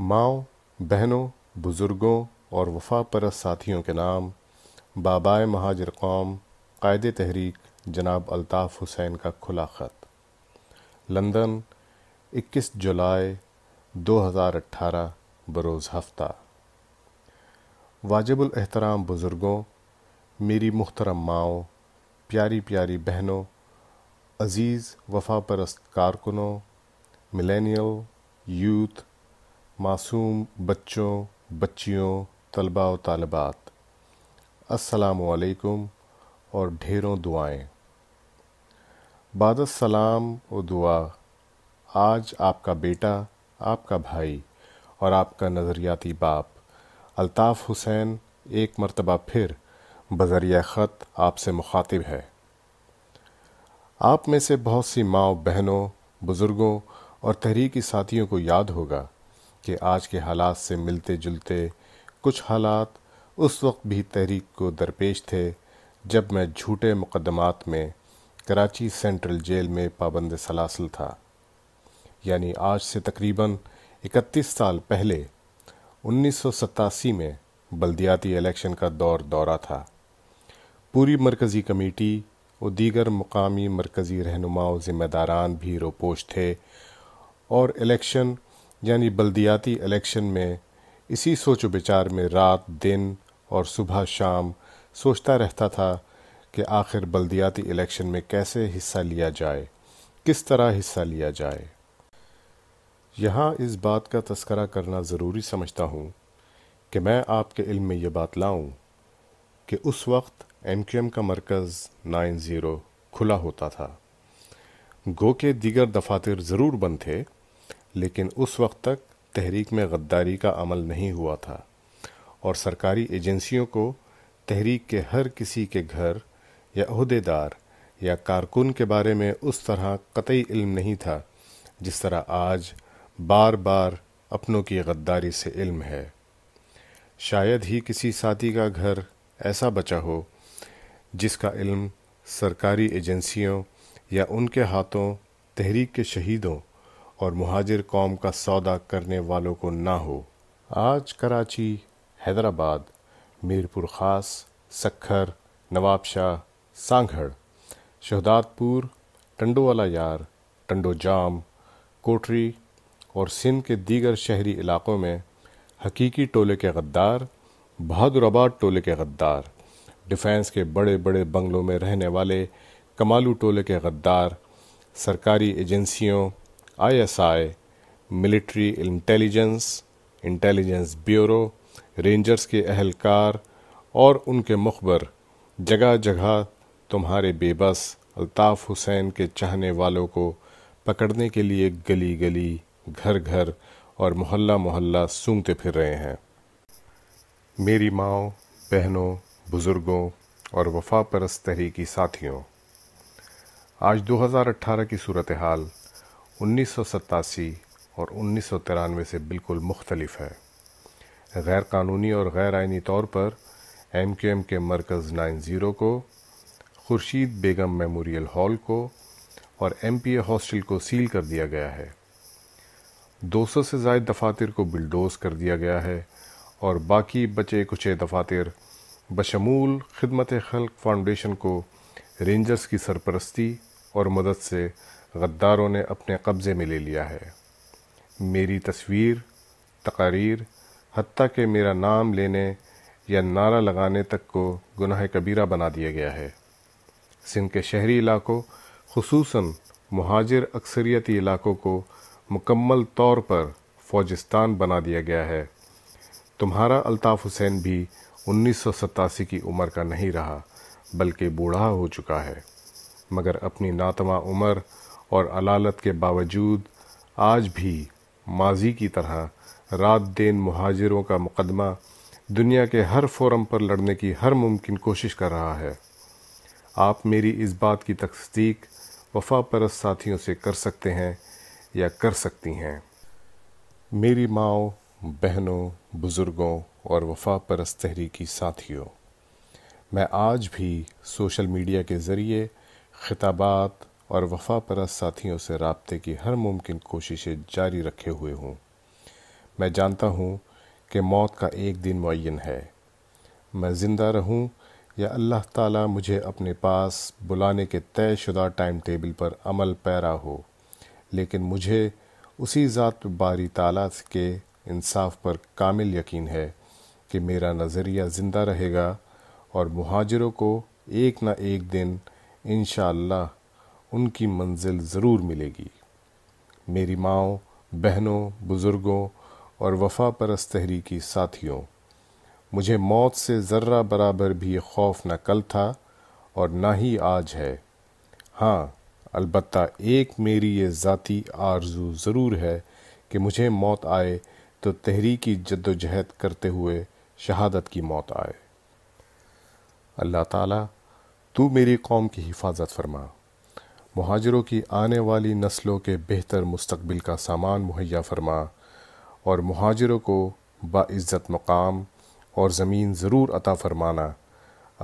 माओ बहनों बुज़ुर्गों और वफा परस्त साथियों के नाम बाबाए महाजर कौम कायद तहरीक जनाब अल्ताफ़ हुसैन का खुला ख़त लंदन 21 जुलाई 2018 बरोज़ हफ्ता वाजिबुल एहतराम बुज़ुर्गों मेरी मुख्तरम माओ प्यारी प्यारी बहनों अज़ीज़ वफा परस्त कारकुनों मिलेनियल यूथ मासूम बच्चों बच्चियों तलबा व तलबात असलकुम और ढेरों दुआएं बाद सलाम और दुआ आज आपका बेटा आपका भाई और आपका नज़रियाती बाप अल्ताफ़ हुसैन एक मरतबा फिर बजरिया ख़त आपसे मुखातिब है आप में से बहुत सी माओ बहनों बुज़ुर्गों और तहरीकी साथियों को याद होगा कि आज के हालात से मिलते जुलते कुछ हालात उस वक्त भी तहरीक को दरपेश थे जब मैं झूठे मुकदमात में कराची सेंट्रल जेल में पाबंद सलासल था यानी आज से तकरीबन 31 साल पहले उन्नीस में बल्दियाती इलेक्शन का दौर दौरा था पूरी मरकज़ी कमेटी और दीगर मुकामी मरकज़ी रहनुमा ज़िम्मेदारान भी रोपोश थे और इलेक्शन यानी बल्दियाती इलेक्शन में इसी सोच विचार में रात दिन और सुबह शाम सोचता रहता था कि आखिर बल्दियाती इलेक्शन में कैसे हिस्सा लिया जाए किस तरह हिस्सा लिया जाए यहाँ इस बात का तस्करा करना ज़रूरी समझता हूँ कि मैं आपके इल्म में ये बात लाऊं कि उस वक्त एम का मरकज़ नाइन ज़ीरो खुला होता था गो के दीगर दफातर ज़रूर बंद थे लेकिन उस वक्त तक तहरीक में गद्दारी का अमल नहीं हुआ था और सरकारी एजेंसियों को तहरीक के हर किसी के घर या अहदेदार या कारकुन के बारे में उस तरह कतई इल्म नहीं था जिस तरह आज बार बार अपनों की गद्दारी से इल्म है शायद ही किसी साथी का घर ऐसा बचा हो जिसका इल्म सरकारी एजेंसियों या उनके हाथों तहरीक के शहीदों और महाजिर कौम का सौदा करने वालों को ना हो आज कराची हैदराबाद मीरपुर ख़ास सखर नवाबशाह सांघड़ शहदादपुर टंडोवाला यार टंडो जाम कोटरी और सिंध के दीगर शहरी इलाक़ों में हकीकी टोले के गद्दार बहादुराबाद टोले के गद्दार डिफेंस के बड़े बड़े बंगलों में रहने वाले कमालू टोले के गद्दार सरकारी एजेंसियों ISI military intelligence intelligence bureau rangers के अहलकार और उनके मुखबर जगह जगह तुम्हारे बेबस अल्ताफ़ हुसैन के चाहने वालों को पकड़ने के लिए गली गली घर घर और मोहल्ला मोहल्ला सूंघते फिर रहे हैं मेरी माओ बहनों बुज़ुर्गों और वफा परस्त तहरीकी साथियों आज 2018 की सूरत हाल उन्नीस और उन्नीस से बिल्कुल मुख्तलफ है गैर कानूनी और गैर आइनी तौर पर एम क्यू एम के मरकज़ नाइन ज़ीरो को खुर्शीद बेगम मेमोरियल हॉल को और एम पी ए हॉस्टल को सील कर दिया गया है दो सौ से जायद दफातर को बिल्डोज़ कर दिया गया है और बाकी बचे कुचे दफातर बशमूल खदमत खल्क फाउंडेशन को रेंजर्स की सरपरस्ती और मदद से गद्दारों ने अपने कब्ज़े में ले लिया है मेरी तस्वीर तकारीर हती कि मेरा नाम लेने या नारा लगाने तक को गुनाह कबीरा बना दिया गया है सिंध के शहरी इलाकों खसूस महाजिर अक्सरियती इलाकों को मुकम्मल तौर पर फौजिस्तान बना दिया गया है तुम्हारा अल्ताफ़ हुसैन भी उन्नीस की उम्र का नहीं रहा बल्कि बूढ़ा हो चुका है मगर अपनी नातवा उम्र और अलालत के बावजूद आज भी माजी की तरह रात दिन महाजरों का मुकदमा दुनिया के हर फोरम पर लड़ने की हर मुमकिन कोशिश कर रहा है आप मेरी इस बात की तस्दीक वफा परस साथियों से कर सकते हैं या कर सकती हैं मेरी माओ बहनों बुज़ुर्गों और वफा परस तहरीकी साथियों मैं आज भी सोशल मीडिया के ज़रिए ख़िताबात और वफा परस्त साथियों से रबते की हर मुमकिन कोशिशें जारी रखे हुए हूँ मैं जानता हूँ कि मौत का एक दिन मुन है मैं ज़िंदा रहूँ या अल्लाह ताला मुझे अपने पास बुलाने के तयशुदा टाइम टेबल पर अमल पैरा हो लेकिन मुझे उसी ज़ात बारी ताला के इंसाफ पर कामिल यकीन है कि मेरा नज़रिया ज़िंदा रहेगा और महाजरों को एक ना एक दिन इन उनकी मंजिल ज़रूर मिलेगी मेरी माओ बहनों बुज़ुर्गों और वफा परस्त तहरीकी साथियों मुझे मौत से ज़र्रा बराबर भी खौफ न कल था और ना ही आज है हाँ अलबत् एक मेरी ये ज़ाती आरजू ज़रूर है कि मुझे मौत आए तो तहरीकी जद्दोजहद करते हुए शहादत की मौत आए अल्लाह ताला तू मेरी कौम की हिफाजत फरमा महाजरों की आने वाली नस्लों के बेहतर मुस्तबिल का सामान मुहैया फरमा और महाजरों को बाज़्ज़त मकाम और ज़मीन ज़रूर अता फरमाना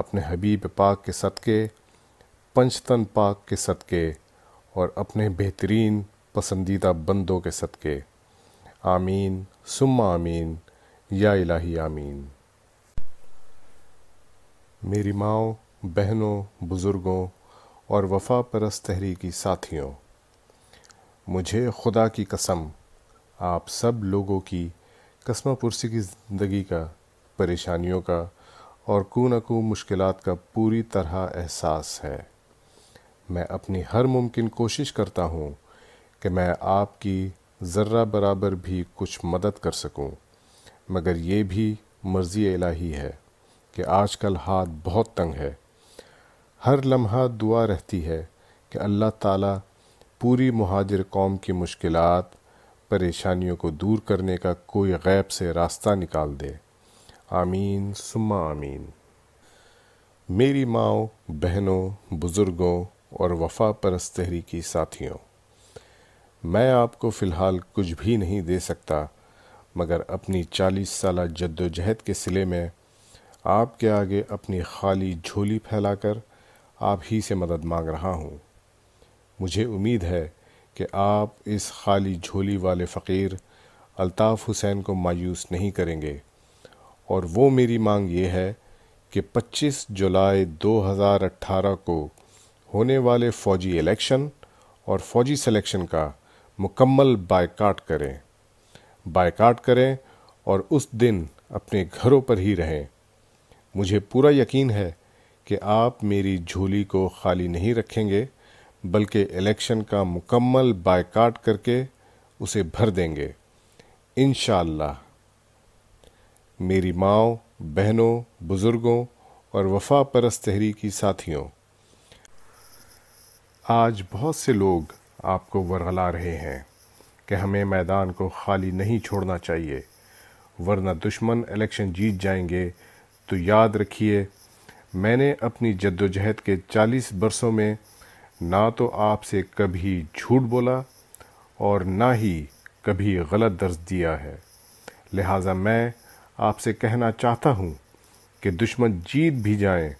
अपने हबीब पाक के सदक़े पंचतन पाक के सदक़े और अपने बेहतरीन पसंदीदा बंदों के सदक़े आमीन सुम्मा आमीन या इलाही आमीन मेरी माओ बहनों बुज़ुर्गों और वफा परस तहरीकी साथियों मुझे खुदा की कसम आप सब लोगों की कसम पुरसी की ज़िंदगी का परेशानियों का और कू मुश्किल का पूरी तरह एहसास है मैं अपनी हर मुमकिन कोशिश करता हूँ कि मैं आपकी ज़र्रा बराबर भी कुछ मदद कर सकूँ मगर ये भी मर्ज़ी इलाही है कि आजकल हाथ बहुत तंग है हर लम्हा दुआ रहती है कि अल्लाह ताला पूरी महाजर कौम की मुश्किल परेशानियों को दूर करने का कोई गैब से रास्ता निकाल दे आमीन सुम्मा आमीन मेरी माओ बहनों बुज़ुर्गों और वफा परस्त तहरीकी साथियों मैं आपको फ़िलहाल कुछ भी नहीं दे सकता मगर अपनी चालीस साल जद्दोजहद के सिले में आपके आगे अपनी खाली झोली फैलाकर आप ही से मदद मांग रहा हूँ मुझे उम्मीद है कि आप इस खाली झोली वाले फ़कीर अल्ताफ़ हुसैन को मायूस नहीं करेंगे और वो मेरी मांग ये है कि 25 जुलाई 2018 को होने वाले फ़ौजी इलेक्शन और फ़ौजी सिलेक्शन का मुकम्मल बायकाट करें बायकाट करें और उस दिन अपने घरों पर ही रहें मुझे पूरा यकीन है कि आप मेरी झोली को खाली नहीं रखेंगे बल्कि इलेक्शन का मुकम्मल बायकाट करके उसे भर देंगे इन मेरी माओ बहनों बुज़ुर्गों और वफा परस्त तहरीकी साथियों आज बहुत से लोग आपको वरहला रहे हैं कि हमें मैदान को खाली नहीं छोड़ना चाहिए वरना दुश्मन इलेक्शन जीत जाएंगे तो याद रखिए मैंने अपनी जद्दोजहद के 40 बरसों में ना तो आपसे कभी झूठ बोला और ना ही कभी गलत दर्ज दिया है लिहाजा मैं आपसे कहना चाहता हूँ कि दुश्मन जीत भी जाए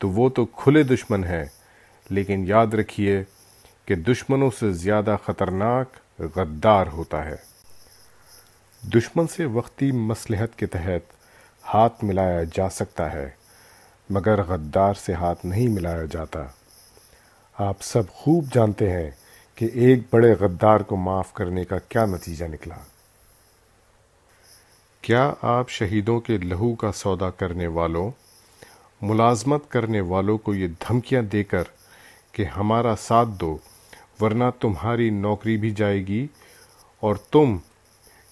तो वो तो खुले दुश्मन हैं लेकिन याद रखिए कि दुश्मनों से ज़्यादा ख़तरनाक गद्दार होता है दुश्मन से वक्ती मसलहत के तहत हाथ मिलाया जा सकता है मगर गद्दार से हाथ नहीं मिलाया जाता आप सब खूब जानते हैं कि एक बड़े गद्दार को माफ़ करने का क्या नतीजा निकला क्या आप शहीदों के लहू का सौदा करने वालों मुलाजमत करने वालों को ये धमकियां देकर कि हमारा साथ दो वरना तुम्हारी नौकरी भी जाएगी और तुम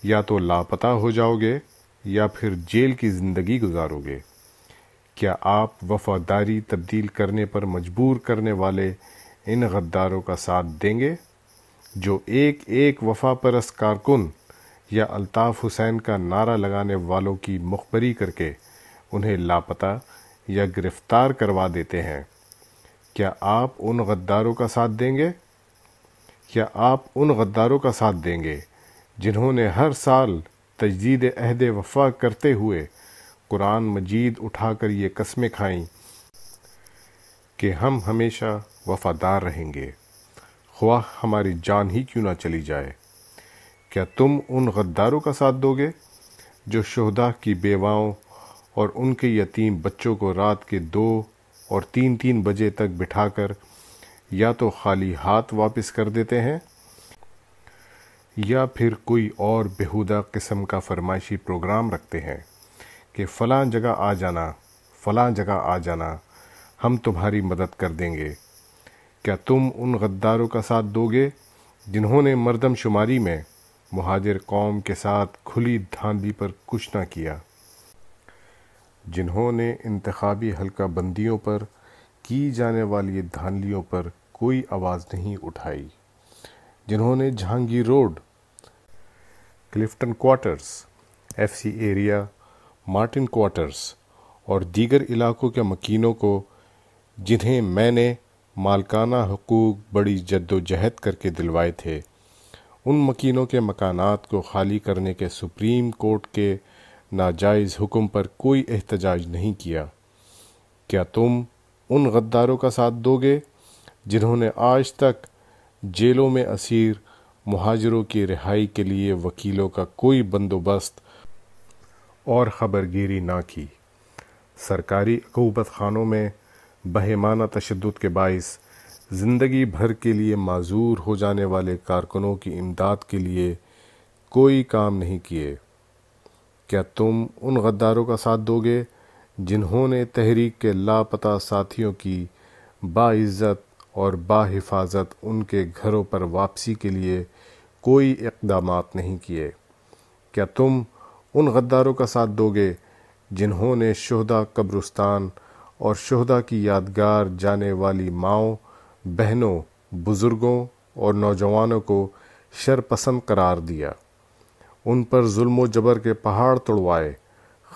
या तो लापता हो जाओगे या फिर जेल की ज़िंदगी गुजारोगे क्या आप वफादारी तब्दील करने पर मजबूर करने वाले इन गद्दारों का साथ देंगे जो एक एक वफा परस कारकुन या अल्ताफ़ हुसैन का नारा लगाने वालों की मुखबरी करके उन्हें लापता या गिरफ़्तार करवा देते हैं क्या आप उन गद्दारों का साथ देंगे क्या आप उन गद्दारों का साथ देंगे जिन्होंने हर साल तजदीद अहद वफा करते हुए कुरान मजीद उठाकर ये कस्में खाएं कि हम हमेशा वफादार रहेंगे ख्वाह हमारी जान ही क्यों ना चली जाए क्या तुम उन गद्दारों का साथ दोगे जो शहदा की बेवाओं और उनके यतीम बच्चों को रात के दो और तीन तीन बजे तक बिठाकर या तो खाली हाथ वापस कर देते हैं या फिर कोई और बेहुदा किस्म का फरमाइशी प्रोग्राम रखते हैं कि फ़लाँ जगह आ जाना फ़लाँ जगह आ जाना हम तुम्हारी मदद कर देंगे क्या तुम उन गद्दारों का साथ दोगे जिन्होंने मरदमशुमारी में महाजिर कौम के साथ खुली धांधली पर कुछ ना किया जिन्होंने इंतबी हल्का बंदियों पर की जाने वाली धांधलियों पर कोई आवाज़ नहीं उठाई जिन्होंने Jahangir road Clifton quarters FC area Martin quarters और दीगर इलाकों के मकीनों को जिन्हें मैंने मालकाना हकूक़ बड़ी जद्दोजहद करके दिलवाए थे उन मकीनों के मकानात को खाली करने के सुप्रीम कोर्ट के नाजायज़ हुक्म पर कोई एहतजाज नहीं किया क्या तुम उन गद्दारों का साथ दोगे जिन्होंने आज तक जेलों में असीर महाजरों की रिहाई के लिए वकीलों का कोई बंदोबस्त और खबरगिरी ना की सरकारी अकूबत खानों में बहेमाना तशद के बायस ज़िंदगी भर के लिए माजूर हो जाने वाले कारकुनों की इमदाद के लिए कोई काम नहीं किए क्या तुम उन गद्दारों का साथ दोगे जिन्होंने तहरीक के लापता साथियों की बाइज़त और बाहिफाजत उनके घरों पर वापसी के लिए कोई इकदाम नहीं किए क्या तुम उन गद्दारों का साथ दोगे जिन्होंने शहदा कब्रस्तान और शहदा की यादगार जाने वाली माओ बहनों बुज़ुर्गों और नौजवानों को शरपसंद करार दिया उन पर जुल्म जबर के पहाड़ तोड़वाए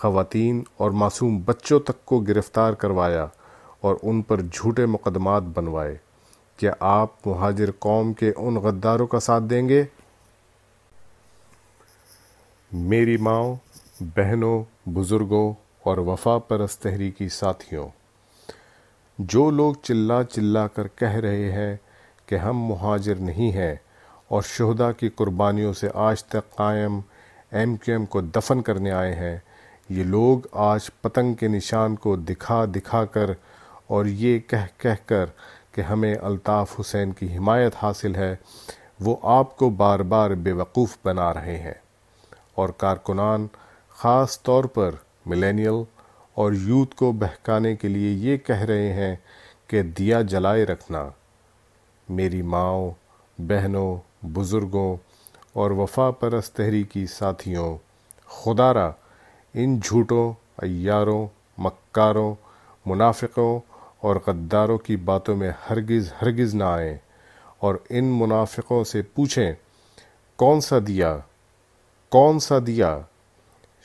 ख़वातीन और मासूम बच्चों तक को गिरफ़्तार करवाया और उन पर झूठे मुकदमात बनवाए क्या आप महाजिर कौम के उन गद्दारों का साथ देंगे मेरी माओ बहनों बुज़ुर्गों और वफा परस तहरीकी साथियों जो लोग चिल्ला चिल्ला कर कह रहे हैं कि हम मुहाजिर नहीं हैं और शहदा की कुर्बानियों से आज तक कायम एम क्यू एम को दफन करने आए हैं ये लोग आज पतंग के निशान को दिखा दिखा कर और ये कह कह कर कि हमें अल्ताफ़ हुसैन की हिमायत हासिल है वो आपको बार बार बेवकूफ़ बना रहे हैं और कारकुनान ख़ास तौर पर मिलेनियल और यूथ को बहकाने के लिए ये कह रहे हैं कि दिया जलाए रखना मेरी माओ बहनों बुज़ुर्गों और वफा परस तहरीकी साथियों खुदारा इन झूठों अयारों मक्कारों मुनाफिकों और गद्दारों की बातों में हरगिज़ हरगिज़ ना आए और इन मुनाफिकों से पूछें कौन सा दिया कौन सा दिया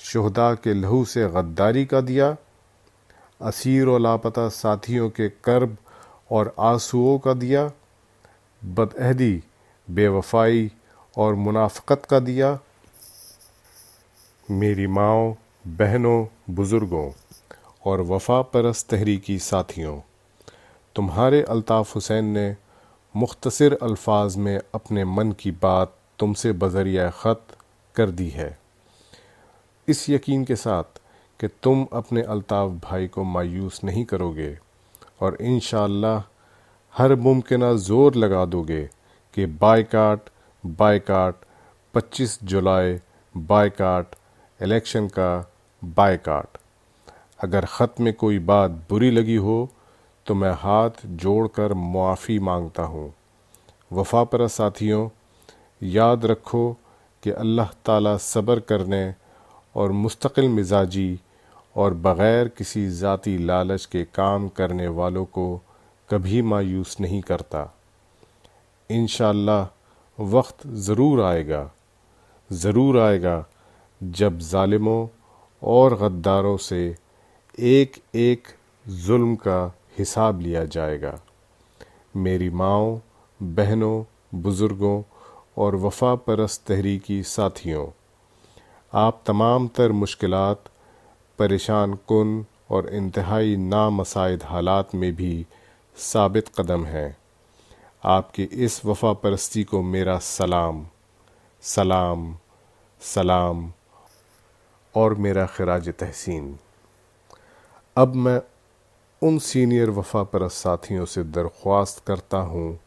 शहदा के लहू से गद्दारी का दिया असीर और लापता साथियों के कर्ब और आंसुओं का दिया बदहदी बेवफाई और मुनाफ़त का दिया मेरी माओ बहनों बुज़ुर्गों और वफा परस तहरीकी साथियों तुम्हारे अल्ताफ़ हुसैन ने मुख्तसर अल्फाज में अपने मन की बात तुमसे बजरिया ख़त कर दी है इस यकीन के साथ कि तुम अपने अल्ताफ़ भाई को मायूस नहीं करोगे और इन हर मुमकिन ज़ोर लगा दोगे कि बायकाट बायकाट 25 जुलाई बायकाट इलेक्शन का बायकाट अगर ख़त में कोई बात बुरी लगी हो तो मैं हाथ जोड़कर मुआफी मांगता हूँ वफा पर साथियों याद रखो कि अल्लाह ताला सब्र करने और मुस्तकिल मिजाजी और बग़ैर किसी ज़ाती लालच के काम करने वालों को कभी मायूस नहीं करता इन वक्त ज़रूर आएगा ज़रूर आएगा जब ालिमों और गद्दारों से एक एक जुल्म का हिसाब लिया जाएगा मेरी माओ बहनों बुज़ुर्गों और वफा परस्त तहरीकी साथियों आप तमाम तर मुश्किल परेशान कन और इंतहाई नामसाइद हालात में भी साबित कदम हैं आपकी इस वफा परस्ती को मेरा सलाम सलाम सलाम और मेरा खराज तहसीन अब मैं उन सीनियर वफा परस्त साथियों से दरख्वास्त करता हूँ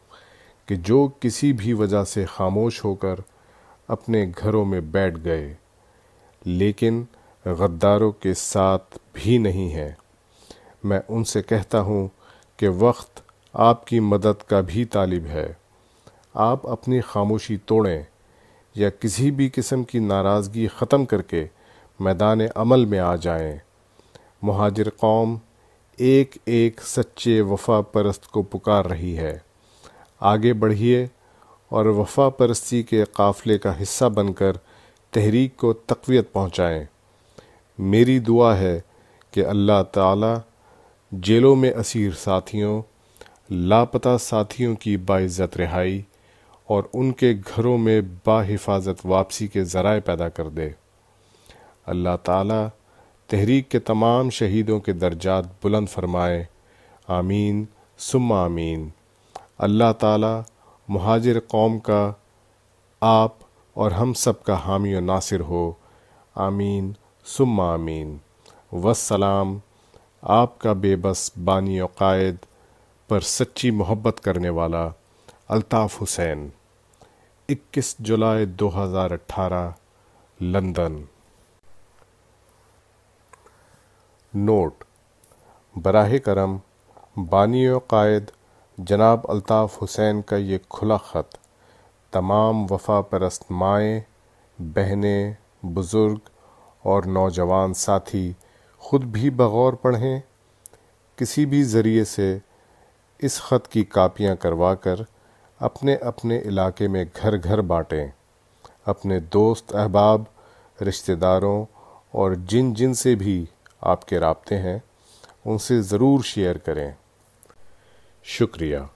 कि जो किसी भी वजह से खामोश होकर अपने घरों में बैठ गए लेकिन गद्दारों के साथ भी नहीं है मैं उनसे कहता हूँ कि वक्त आपकी मदद का भी तालिब है आप अपनी खामोशी तोड़ें या किसी भी किस्म की नाराज़गी ख़त्म करके मैदान अमल में आ जाएं। महाजिर कौम एक एक सच्चे वफा परस्त को पुकार रही है आगे बढ़िए और वफा परस्ती के काफ़ले का हिस्सा बनकर तहरीक को तकवीत पहुँचाएँ मेरी दुआ है कि अल्लाह ताला जेलों में असीर साथियों लापता साथियों की बाइज़त रिहाई और उनके घरों में बाहिफाजत वापसी के ज़राए पैदा कर दे अल्लाह ताला तहरीक के तमाम शहीदों के दर्जात बुलंद फरमाए आमीन सुम्मा आमीन अल्लाह ताला महाजिर कौम का आप और हम सब का हामी और नासिर हो आमीन सुम्मा आमीन वसलाम आपका बेबस बानी और कायद पर सच्ची मोहब्बत करने वाला अल्ताफ़ हुसैन 21 जुलाई 2018 लंदन नोट बराह करम बानी कायद जनाब अल्ताफ़ हुसैन का ये खुला ख़त तमाम वफा परस्त माएँ बहनें बुज़ुर्ग और नौजवान साथी ख़ुद भी बगौर पढ़ें किसी भी ज़रिए से इस ख़त की कापियाँ करवा कर अपने अपने इलाके में घर घर बाँटें अपने दोस्त अहबाब रिश्तेदारों और जिन जिन से भी आपके रबते हैं उनसे ज़रूर शेयर करें शुक्रिया